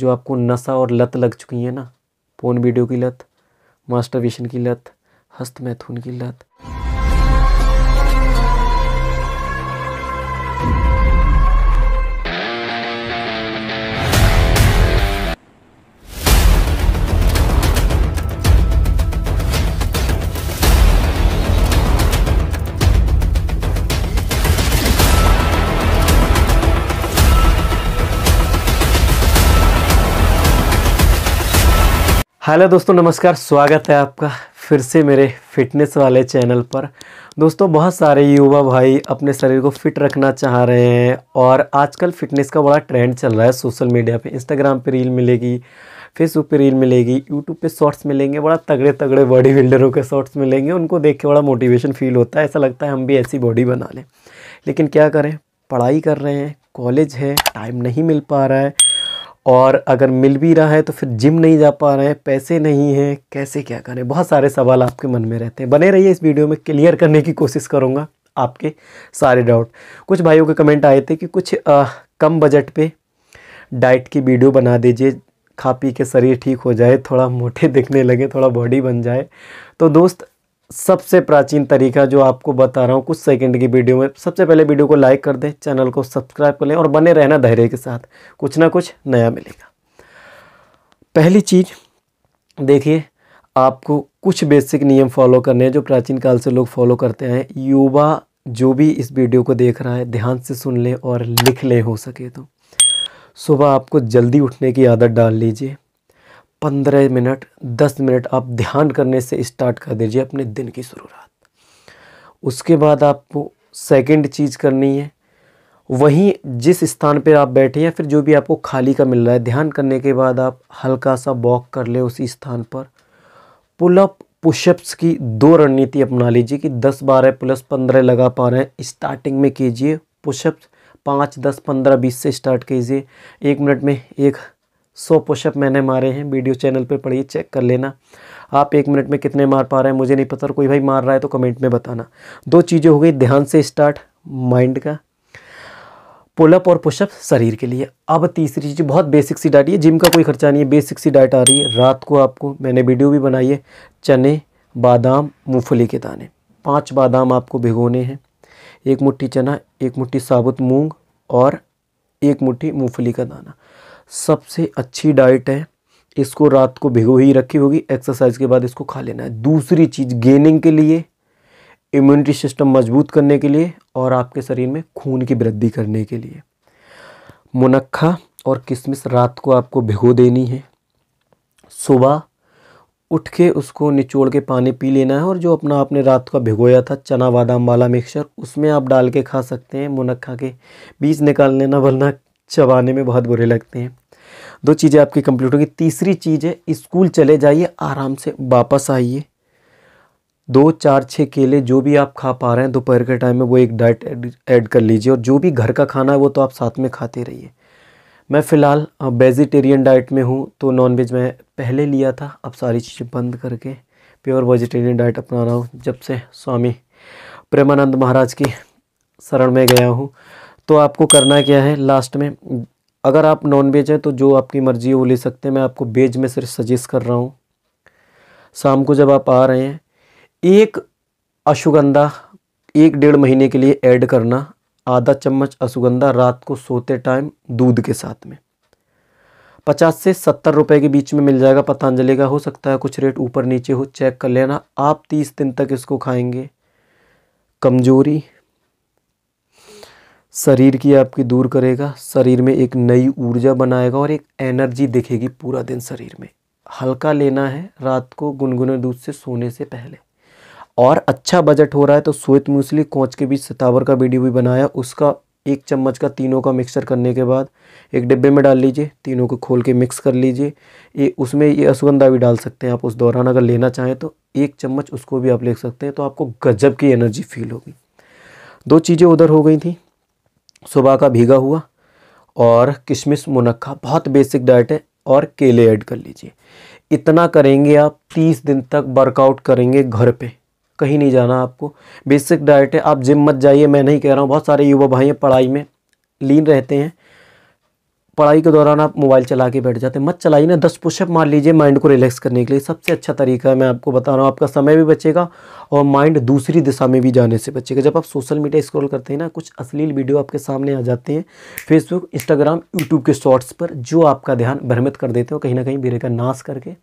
जो आपको नशा और लत लग चुकी है ना फोन वीडियो की लत मास्टर की लत हस्त मैथुन की लत हेलो दोस्तों नमस्कार स्वागत है आपका फिर से मेरे फिटनेस वाले चैनल पर दोस्तों बहुत सारे युवा भाई अपने शरीर को फिट रखना चाह रहे हैं और आजकल फिटनेस का बड़ा ट्रेंड चल रहा है सोशल मीडिया पे इंस्टाग्राम पे रील मिलेगी फेसबुक पे रील मिलेगी यूट्यूब पे शॉर्ट्स मिलेंगे बड़ा तगड़े तगड़े बॉडी बिल्डरों के शॉर्ट्स मिलेंगे उनको देख के बड़ा मोटिवेशन फील होता है ऐसा लगता है हम भी ऐसी बॉडी बना लें लेकिन क्या करें पढ़ाई कर रहे हैं कॉलेज है टाइम नहीं मिल पा रहा है और अगर मिल भी रहा है तो फिर जिम नहीं जा पा रहे हैं पैसे नहीं हैं कैसे क्या करें बहुत सारे सवाल आपके मन में रहते हैं बने रहिए इस वीडियो में क्लियर करने की कोशिश करूँगा आपके सारे डाउट कुछ भाइयों के कमेंट आए थे कि कुछ आ, कम बजट पर डाइट की वीडियो बना दीजिए खा पी के शरीर ठीक हो जाए थोड़ा मोटे दिखने लगे थोड़ा बॉडी बन जाए तो दोस्त सबसे प्राचीन तरीका जो आपको बता रहा हूँ कुछ सेकंड की वीडियो में सबसे पहले वीडियो को लाइक कर दें चैनल को सब्सक्राइब कर लें और बने रहना धैर्य के साथ कुछ ना कुछ नया मिलेगा पहली चीज़ देखिए आपको कुछ बेसिक नियम फॉलो करने हैं जो प्राचीन काल से लोग फॉलो करते हैं युवा जो भी इस वीडियो को देख रहा है ध्यान से सुन लें और लिख लें हो सके तो सुबह आपको जल्दी उठने की आदत डाल लीजिए पंद्रह मिनट दस मिनट आप ध्यान करने से स्टार्ट कर दीजिए अपने दिन की शुरुआत उसके बाद आपको सेकंड चीज़ करनी है वहीं जिस स्थान पर आप बैठे या फिर जो भी आपको खाली का मिल रहा है ध्यान करने के बाद आप हल्का सा वॉक कर ले उसी स्थान पर पुलअप पुशअप्स की दो रणनीति अपना लीजिए कि दस बारह प्लस पंद्रह लगा पा रहे हैं स्टार्टिंग में कीजिए पुशअप्स पाँच दस पंद्रह बीस से स्टार्ट कीजिए एक मिनट में एक सौ पुशअप मैंने मारे हैं वीडियो चैनल पर पढ़िए चेक कर लेना आप एक मिनट में कितने मार पा रहे हैं मुझे नहीं पता और कोई भाई मार रहा है तो कमेंट में बताना दो चीज़ें हो गई ध्यान से स्टार्ट माइंड का पुलअप और पुशअप शरीर के लिए अब तीसरी चीज़ बहुत बेसिक सी डाइट ये जिम का कोई खर्चा नहीं है बेसिक सी डाइट आ रही है रात को आपको मैंने वीडियो भी बनाई है चने बादाम मूंगफली के दाने पांच बादाम आपको भिगोने हैं एक मुट्ठी चना एक मुट्ठी साबुत मूंग और एक मुट्ठी मूंगफली का दाना सबसे अच्छी डाइट है इसको रात को भिगो ही रखी होगी एक्सरसाइज के बाद इसको खा लेना है दूसरी चीज़ गेनिंग के लिए इम्यूनिटी सिस्टम मजबूत करने के लिए और आपके शरीर में खून की वृद्धि करने के लिए मुनक्खा और किशमिश रात को आपको भिगो देनी है सुबह उठ के उसको निचोड़ के पानी पी लेना है और जो अपना आपने रात का भिगोया था चना बादाम वाला मिक्सचर उसमें आप डाल के खा सकते हैं मुनक्खा के बीज निकाल लेना वरना चबाने में बहुत बुरे लगते हैं दो चीज़ें आपकी कंप्लीट होगी तीसरी चीज़ है स्कूल चले जाइए आराम से वापस आइए दो चार छः केले जो भी आप खा पा रहे हैं दोपहर के टाइम में वो एक डाइट ऐड कर लीजिए और जो भी घर का खाना है वो तो आप साथ में खाते रहिए मैं फ़िलहाल वेजिटेरियन डाइट में हूँ तो नॉनवेज मैं पहले लिया था अब सारी चीज़ें बंद करके प्योर वेजिटेरियन डाइट अपना रहा हूँ जब से स्वामी प्रेमानंद महाराज की शरण में गया हूँ तो आपको करना क्या है लास्ट में अगर आप नॉन वेज हैं तो जो आपकी मर्ज़ी है वो ले सकते हैं मैं आपको वेज में सिर्फ सजेस्ट कर रहा हूँ शाम को जब आप आ रहे हैं एक अश्वगंधा एक डेढ़ महीने के लिए ऐड करना आधा चम्मच अश्वगंधा रात को सोते टाइम दूध के साथ में पचास से सत्तर रुपए के बीच में मिल जाएगा पतंजलि का हो सकता है कुछ रेट ऊपर नीचे हो चेक कर लेना आप तीस दिन तक इसको खाएंगे कमजोरी शरीर की आपकी दूर करेगा शरीर में एक नई ऊर्जा बनाएगा और एक एनर्जी दिखेगी पूरा दिन शरीर में हल्का लेना है रात को गुनगुने दूध से सोने से पहले और अच्छा बजट हो रहा है तो सोइत मूसली कोच के बीच सतावर का वीडियो भी बनाया उसका एक चम्मच का तीनों का मिक्सचर करने के बाद एक डिब्बे में डाल लीजिए तीनों को खोल के मिक्स कर लीजिए ये उसमें ये अश्वगंधा भी डाल सकते हैं आप उस दौरान अगर लेना चाहें तो एक चम्मच उसको भी आप ले सकते हैं तो आपको गजब की एनर्जी फील होगी दो चीज़ें उधर हो गई थी सुबह का भीगा हुआ और किशमिश मुनक्खा बहुत बेसिक डाइट है और केले ऐड कर लीजिए इतना करेंगे आप तीस दिन तक वर्कआउट करेंगे घर पे कहीं नहीं जाना आपको बेसिक डाइट है आप जिम मत जाइए मैं नहीं कह रहा हूँ बहुत सारे युवा भाई पढ़ाई में लीन रहते हैं पढ़ाई के दौरान आप मोबाइल चला के बैठ जाते हैं मत चलाइए ना दस पुशअप मार लीजिए माइंड को रिलैक्स करने के लिए सबसे अच्छा तरीका है मैं आपको बता रहा हूँ आपका समय भी बचेगा और माइंड दूसरी दिशा में भी जाने से बचेगा जब आप सोशल मीडिया स्क्रॉल करते हैं ना कुछ अश्लील वीडियो आपके सामने आ जाते हैं फेसबुक इंस्टाग्राम यूट्यूब के शॉर्ट्स पर जो आपका ध्यान भ्रमित कर देते हो कहीं ना कहीं बीरे का नाश करके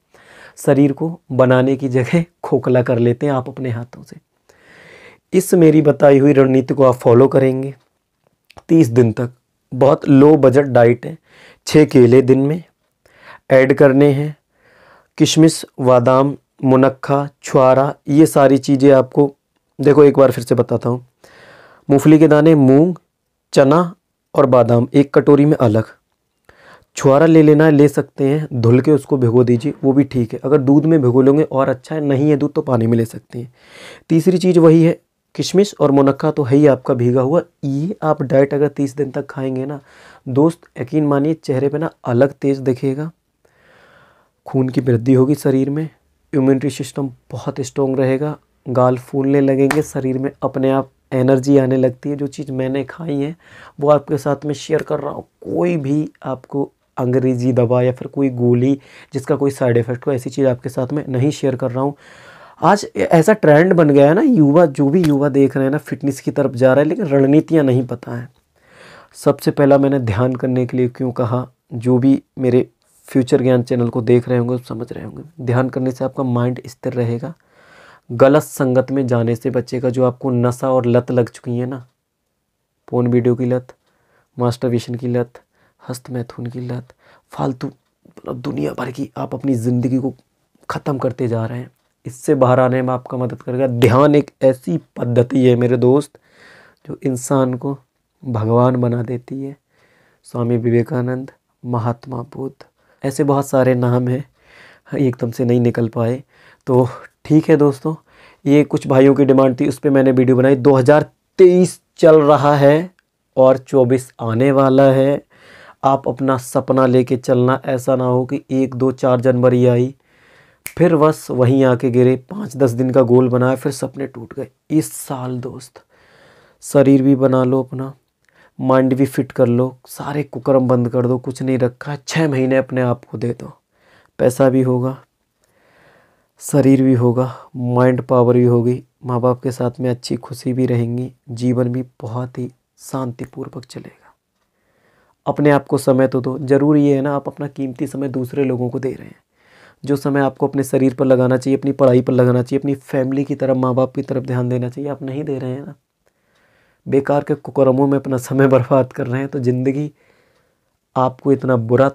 शरीर को बनाने की जगह खोखला कर लेते हैं आप अपने हाथों से इस मेरी बताई हुई रणनीति को आप फॉलो करेंगे तीस दिन तक बहुत लो बजट डाइट है छः केले दिन में ऐड करने हैं किशमिश बादाम मुनक्खा छुआरा ये सारी चीज़ें आपको देखो एक बार फिर से बताता हूँ मूंगफली के दाने मूंग चना और बादाम एक कटोरी में अलग छुआरा ले लेना है ले सकते हैं धुल के उसको भिगो दीजिए वो भी ठीक है अगर दूध में भिगो लेंगे और अच्छा है नहीं है दूध तो पानी में ले सकते हैं तीसरी चीज़ वही है किशमिश और मुनक्का तो है ही आपका भीगा हुआ ये आप डाइट अगर तीस दिन तक खाएंगे ना दोस्त यकीन मानिए चेहरे पे ना अलग तेज दिखेगा खून की वृद्धि होगी शरीर में इम्यूनिटी सिस्टम बहुत स्ट्रॉन्ग रहेगा गाल फूलने लगेंगे शरीर में अपने आप एनर्जी आने लगती है जो चीज़ मैंने खाई है वो आपके साथ में शेयर कर रहा हूँ कोई भी आपको अंग्रेजी दवा या फिर कोई गोली जिसका कोई साइड इफ़ेक्ट हो ऐसी चीज़ आपके साथ में नहीं शेयर कर रहा हूँ आज ऐसा ट्रेंड बन गया है ना युवा जो भी युवा देख रहे हैं ना फिटनेस की तरफ जा रहा है लेकिन रणनीतियाँ नहीं पता है सबसे पहला मैंने ध्यान करने के लिए क्यों कहा जो भी मेरे फ्यूचर ज्ञान चैनल को देख रहे होंगे समझ रहे होंगे ध्यान करने से आपका माइंड स्थिर रहेगा गलत संगत में जाने से बच्चे का जो आपको नशा और लत लग चुकी है ना फोन वीडियो की लत मास्टरवेशन की लत हस्त मैथुन की लत फालतू मतलब दुनिया भर की आप अपनी ज़िंदगी को ख़त्म करते जा रहे हैं इससे बाहर आने में आपका मदद करेगा ध्यान एक ऐसी पद्धति है मेरे दोस्त जो इंसान को भगवान बना देती है स्वामी विवेकानंद महात्मा बुद्ध ऐसे बहुत सारे नाम हैं हाँ, एकदम तो से नहीं निकल पाए तो ठीक है दोस्तों ये कुछ भाइयों की डिमांड थी उस पर मैंने वीडियो बनाई 2023 चल रहा है और 24 आने वाला है आप अपना सपना लेके चलना ऐसा ना हो कि एक दो चार जनवरी आई फिर बस वहीं आके गिरे पाँच दस दिन का गोल बनाया फिर सपने टूट गए इस साल दोस्त शरीर भी बना लो अपना माइंड भी फिट कर लो सारे कुकरम बंद कर दो कुछ नहीं रखा छः महीने अपने आप को दे दो पैसा भी होगा शरीर भी होगा माइंड पावर भी होगी माँ बाप के साथ में अच्छी खुशी भी रहेंगी जीवन भी बहुत ही शांतिपूर्वक चलेगा अपने आप को समय तो दो ज़रूरी है ना आप अपना कीमती समय दूसरे लोगों को दे रहे हैं जो समय आपको अपने शरीर पर लगाना चाहिए अपनी पढ़ाई पर लगाना चाहिए अपनी फैमिली की तरफ माँ बाप की तरफ ध्यान देना चाहिए आप नहीं दे रहे हैं ना बेकार के कुकरमों में अपना समय बर्बाद कर रहे हैं तो ज़िंदगी आपको इतना बुरा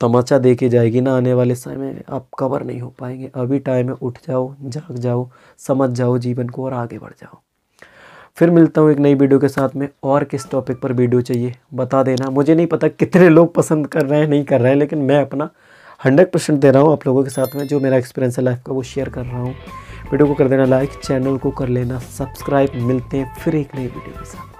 तमाचा दे के जाएगी ना आने वाले समय में आप कवर नहीं हो पाएंगे अभी टाइम है उठ जाओ जाग जाओ समझ जाओ जीवन को और आगे बढ़ जाओ फिर मिलता हूँ एक नई वीडियो के साथ में और किस टॉपिक पर वीडियो चाहिए बता देना मुझे नहीं पता कितने लोग पसंद कर रहे हैं नहीं कर रहे हैं लेकिन मैं अपना हंड्रेड परसेंट दे रहा हूँ आप लोगों के साथ में जो मेरा एक्सपीरियंस है लाइफ का वो शेयर कर रहा हूँ वीडियो को कर देना लाइक चैनल को कर लेना सब्सक्राइब मिलते हैं फिर एक नई वीडियो के साथ